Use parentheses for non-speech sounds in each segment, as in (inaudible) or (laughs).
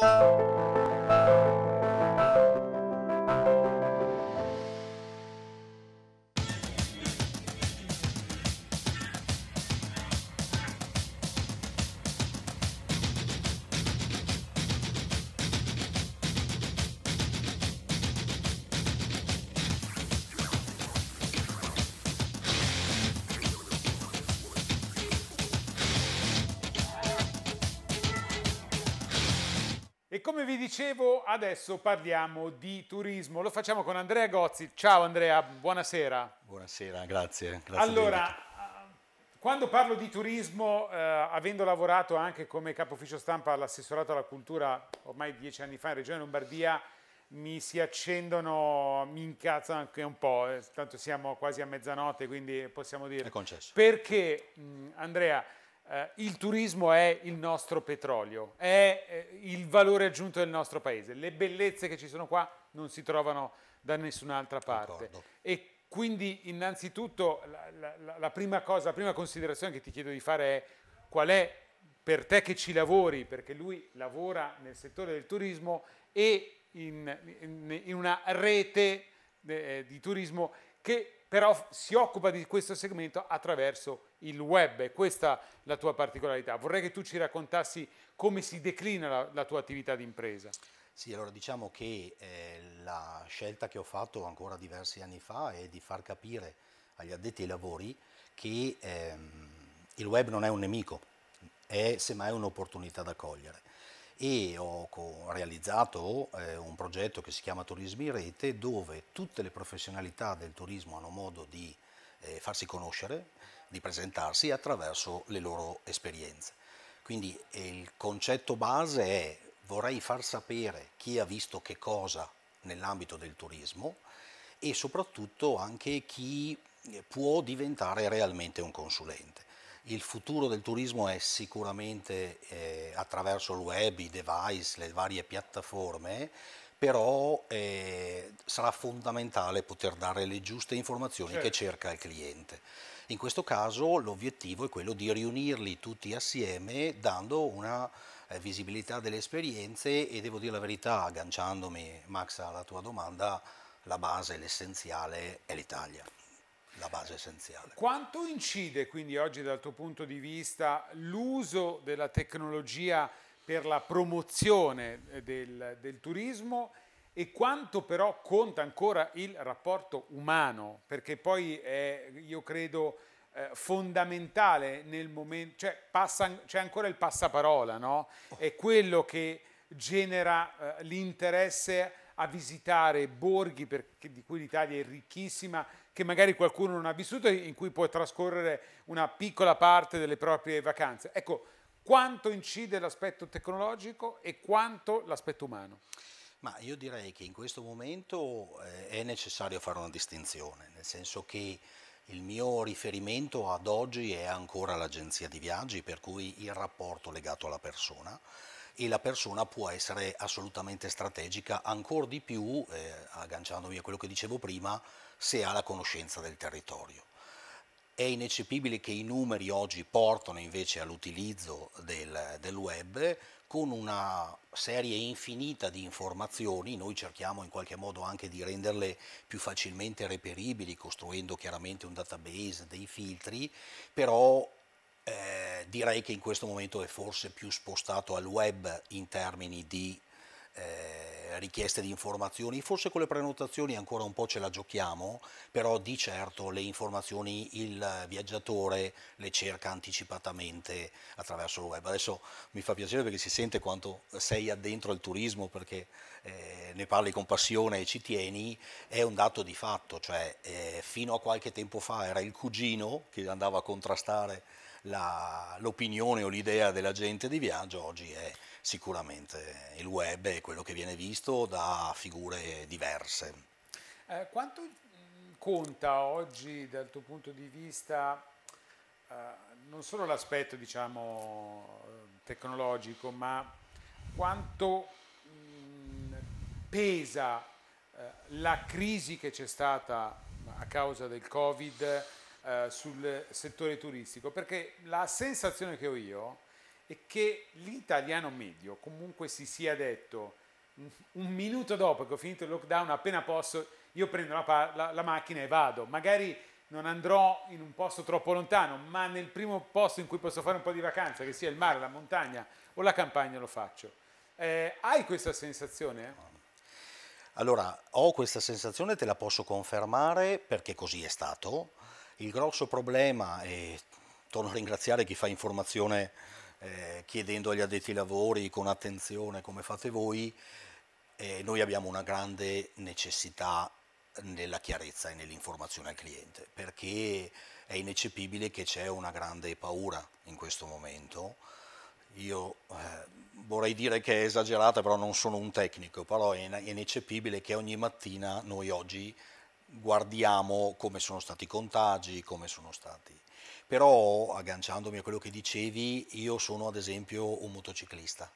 Música E come vi dicevo, adesso parliamo di turismo. Lo facciamo con Andrea Gozzi. Ciao Andrea, buonasera. Buonasera, grazie. grazie allora, ah, quando parlo di turismo, eh, avendo lavorato anche come capo ufficio stampa all'assessorato alla cultura ormai dieci anni fa in Regione Lombardia, mi si accendono, mi incazzano anche un po', eh, tanto siamo quasi a mezzanotte, quindi possiamo dire. È concesso. Perché, mh, mm, Andrea, eh, il turismo è il nostro petrolio, è eh, il valore aggiunto del nostro paese. Le bellezze che ci sono qua non si trovano da nessun'altra parte. E quindi innanzitutto la, la, la, prima cosa, la prima considerazione che ti chiedo di fare è qual è per te che ci lavori, perché lui lavora nel settore del turismo e in, in, in una rete eh, di turismo che però si occupa di questo segmento attraverso il web e questa è la tua particolarità. Vorrei che tu ci raccontassi come si declina la, la tua attività di impresa. Sì, allora diciamo che eh, la scelta che ho fatto ancora diversi anni fa è di far capire agli addetti ai lavori che ehm, il web non è un nemico, è semmai un'opportunità da cogliere. E ho realizzato eh, un progetto che si chiama Turismi in Rete dove tutte le professionalità del turismo hanno modo di eh, farsi conoscere, di presentarsi attraverso le loro esperienze. Quindi eh, il concetto base è vorrei far sapere chi ha visto che cosa nell'ambito del turismo e soprattutto anche chi eh, può diventare realmente un consulente. Il futuro del turismo è sicuramente eh, attraverso il web, i device, le varie piattaforme, però eh, sarà fondamentale poter dare le giuste informazioni certo. che cerca il cliente. In questo caso l'obiettivo è quello di riunirli tutti assieme dando una eh, visibilità delle esperienze e devo dire la verità, agganciandomi Max alla tua domanda, la base, l'essenziale è l'Italia la base essenziale. Quanto incide quindi oggi dal tuo punto di vista l'uso della tecnologia per la promozione eh, del, del turismo e quanto però conta ancora il rapporto umano, perché poi è, io credo, eh, fondamentale nel momento, cioè c'è ancora il passaparola, no? Oh. È quello che genera eh, l'interesse a visitare borghi perché, di cui l'Italia è ricchissima, che magari qualcuno non ha vissuto e in cui può trascorrere una piccola parte delle proprie vacanze. Ecco, quanto incide l'aspetto tecnologico e quanto l'aspetto umano? Ma io direi che in questo momento eh, è necessario fare una distinzione, nel senso che il mio riferimento ad oggi è ancora l'agenzia di viaggi, per cui il rapporto legato alla persona e la persona può essere assolutamente strategica, ancora di più, eh, agganciandomi a quello che dicevo prima, se ha la conoscenza del territorio. È ineccepibile che i numeri oggi portano invece all'utilizzo del, del web con una serie infinita di informazioni, noi cerchiamo in qualche modo anche di renderle più facilmente reperibili costruendo chiaramente un database, dei filtri, però eh, direi che in questo momento è forse più spostato al web in termini di eh, richieste di informazioni, forse con le prenotazioni ancora un po' ce la giochiamo, però di certo le informazioni il viaggiatore le cerca anticipatamente attraverso il web. Adesso mi fa piacere perché si sente quanto sei addentro al turismo perché eh, ne parli con passione e ci tieni, è un dato di fatto, cioè eh, fino a qualche tempo fa era il cugino che andava a contrastare l'opinione o l'idea della gente di viaggio, oggi è sicuramente il web è quello che viene visto da figure diverse. Eh, quanto mm, conta oggi dal tuo punto di vista eh, non solo l'aspetto diciamo, eh, tecnologico, ma quanto mh, mm, pesa eh, la crisi che c'è stata mm, a causa del Covid eh, sul settore turistico? Perché la sensazione che ho io e che l'italiano medio comunque si sia detto un minuto dopo che ho finito il lockdown, appena posso, io prendo la, la, la, macchina e vado. Magari non andrò in un posto troppo lontano, ma nel primo posto in cui posso fare un po' di vacanza, che sia il mare, la montagna o la campagna, lo faccio. Eh, hai questa sensazione? Allora, ho questa sensazione, te la posso confermare perché così è stato. Il grosso problema, e torno a ringraziare chi fa informazione eh, chiedendo agli addetti ai lavori con attenzione come fate voi, eh, noi abbiamo una grande necessità nella chiarezza e nell'informazione al cliente, perché è ineccepibile che c'è una grande paura in questo momento. Io eh, vorrei dire che è esagerata, però non sono un tecnico, però è ineccepibile che ogni mattina noi oggi guardiamo come sono stati i contagi, come sono stati però agganciandomi a quello che dicevi, io sono ad esempio un motociclista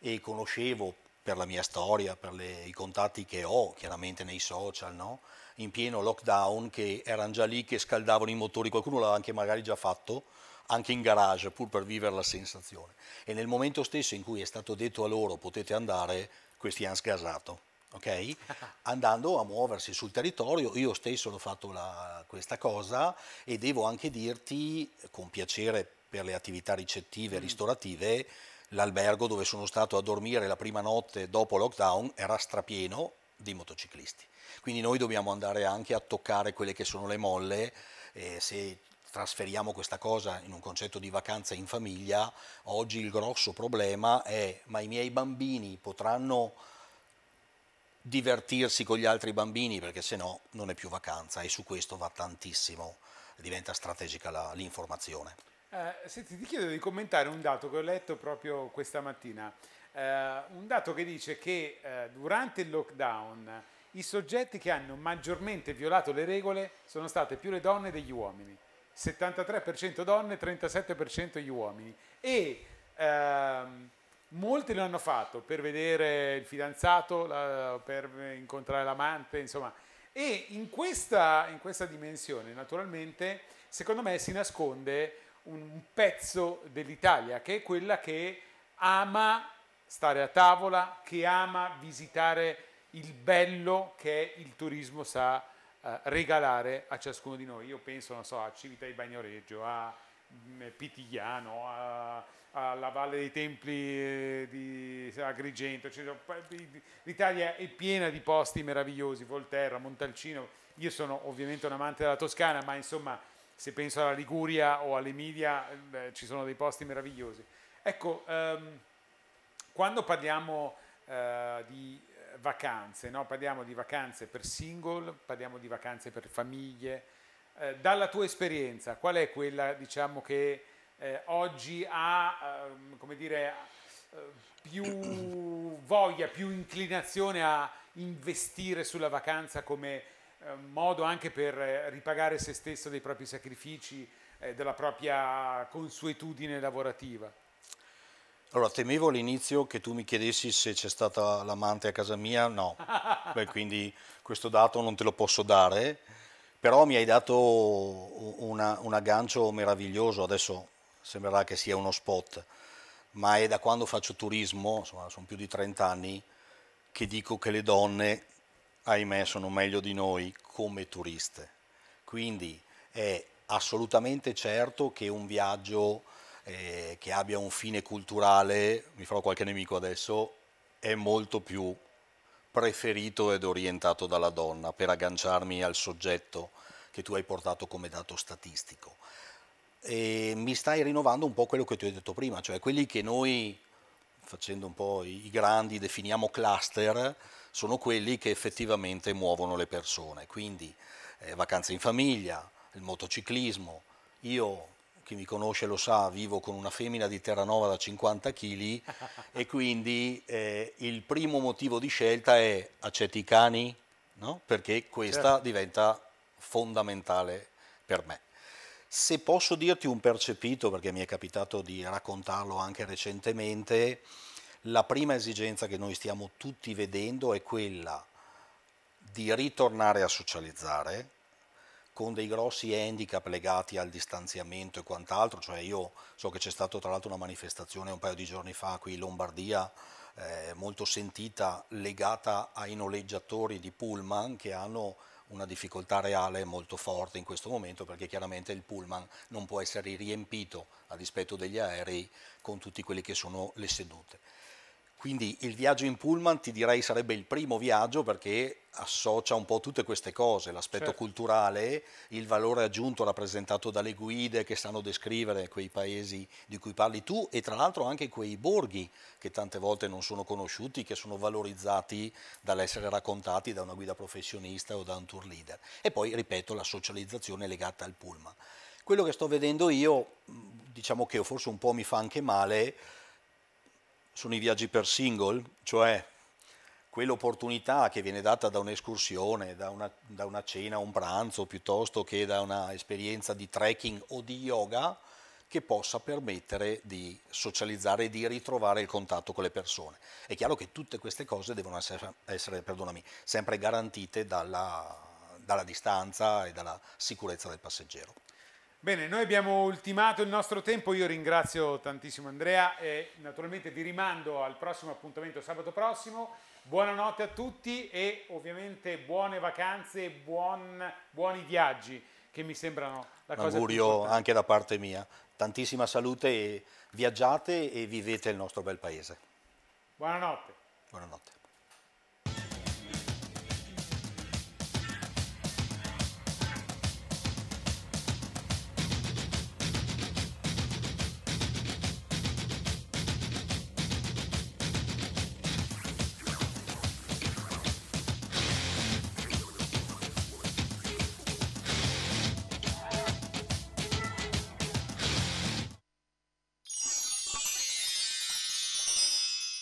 e conoscevo per la mia storia, per le, i contatti che ho chiaramente nei social, no? in pieno lockdown che erano già lì che scaldavano i motori, qualcuno l'aveva anche magari già fatto, anche in garage, pur per vivere la sensazione. E nel momento stesso in cui è stato detto a loro potete andare, questi hanno sgasato ok? andando a muoversi sul territorio. Io stesso l'ho fatto la, questa cosa e devo anche dirti, con piacere per le attività ricettive e mm. ristorative, l'albergo dove sono stato a dormire la prima notte dopo lockdown era strapieno di motociclisti. Quindi noi dobbiamo andare anche a toccare quelle che sono le molle. Eh, se trasferiamo questa cosa in un concetto di vacanza in famiglia, oggi il grosso problema è ma i miei bambini potranno divertirsi con gli altri bambini perché se no non è più vacanza e su questo va tantissimo, diventa strategica la, l'informazione. Eh, senti, ti chiedo di commentare un dato che ho letto proprio questa mattina, eh, un dato che dice che eh, durante il lockdown i soggetti che hanno maggiormente violato le regole sono state più le donne degli uomini, 73% donne, 37% gli uomini e ehm, Molti lo hanno fatto per vedere il fidanzato, la, per incontrare l'amante, insomma. E in questa, in questa dimensione, naturalmente, secondo me si nasconde un pezzo dell'Italia, che è quella che ama stare a tavola, che ama visitare il bello che il turismo sa eh, regalare a ciascuno di noi. Io penso, non so, a Civita di Bagnoreggio, a mm, Pitigliano, a alla Valle dei Templi eh, di Agrigento, cioè, cioè l'Italia è piena di posti meravigliosi, Volterra, Montalcino, io sono ovviamente un amante della Toscana, ma insomma se penso alla Liguria o all'Emilia eh, ci sono dei posti meravigliosi. Ecco, ehm, quando parliamo eh, di eh, vacanze, no? parliamo di vacanze per single, parliamo di vacanze per famiglie, eh, dalla tua esperienza qual è quella diciamo che eh, oggi ha eh, come dire, eh, più voglia, più inclinazione a investire sulla vacanza come ehm, modo anche per eh, ripagare se stesso dei propri sacrifici, della propria consuetudine lavorativa? Allora, temevo all'inizio che tu mi chiedessi se c'è stata l'amante a casa mia, no, (laughs) Beh, quindi questo dato non te lo posso dare, però mi hai dato una, un aggancio meraviglioso, adesso sembrerà che sia uno spot, ma è da quando faccio turismo, insomma sono più di 30 anni, che dico che le donne, ahimè, sono meglio di noi come turiste. Quindi è assolutamente certo che un viaggio eh, che abbia un fine culturale, mi farò qualche nemico adesso, è molto più preferito ed orientato dalla donna per agganciarmi al soggetto che tu hai portato come dato statistico. E mi stai rinnovando un po' quello che ti ho detto prima, cioè quelli che noi, facendo un po' i grandi, definiamo cluster, sono quelli che effettivamente muovono le persone. Quindi eh, vacanze in famiglia, il motociclismo. Io, chi mi conosce lo sa, vivo con una femmina di Terranova da 50 kg (laughs) e quindi eh, il primo motivo di scelta è accetti i cani, no? perché questa certo. diventa fondamentale per me. Se posso dirti un percepito, perché mi è capitato di raccontarlo anche recentemente, la prima esigenza che noi stiamo tutti vedendo è quella di ritornare a socializzare con dei grossi handicap legati al distanziamento e quant'altro, cioè io so che c'è stata tra l'altro una manifestazione un paio di giorni fa qui in Lombardia eh, molto sentita legata ai noleggiatori di Pullman che hanno una difficoltà reale molto forte in questo momento perché chiaramente il pullman non può essere riempito a dispetto degli aerei con tutti quelli che sono le sedute. Quindi il viaggio in pullman ti direi sarebbe il primo viaggio perché associa un po' tutte queste cose, l'aspetto certo. culturale, il valore aggiunto rappresentato dalle guide che sanno descrivere quei paesi di cui parli tu e tra l'altro anche quei borghi che tante volte non sono conosciuti, che sono valorizzati dall'essere raccontati da una guida professionista o da un tour leader. E poi, ripeto, la socializzazione legata al pullman. Quello che sto vedendo io, diciamo che forse un po' mi fa anche male, sono i viaggi per single, cioè quell'opportunità che viene data da un'escursione, da una, da una cena, un pranzo, piuttosto che da un'esperienza di trekking o di yoga, che possa permettere di socializzare e di ritrovare il contatto con le persone. È chiaro che tutte queste cose devono essere, essere sempre garantite dalla, dalla distanza e dalla sicurezza del passeggero. Bene, noi abbiamo ultimato il nostro tempo, io ringrazio tantissimo Andrea e naturalmente vi rimando al prossimo appuntamento sabato prossimo. Buonanotte a tutti e ovviamente buone vacanze e buon, buoni viaggi che mi sembrano la Un cosa augurio anche da parte mia, tantissima salute e viaggiate e vivete il nostro bel paese. Buonanotte. Buonanotte.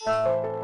Música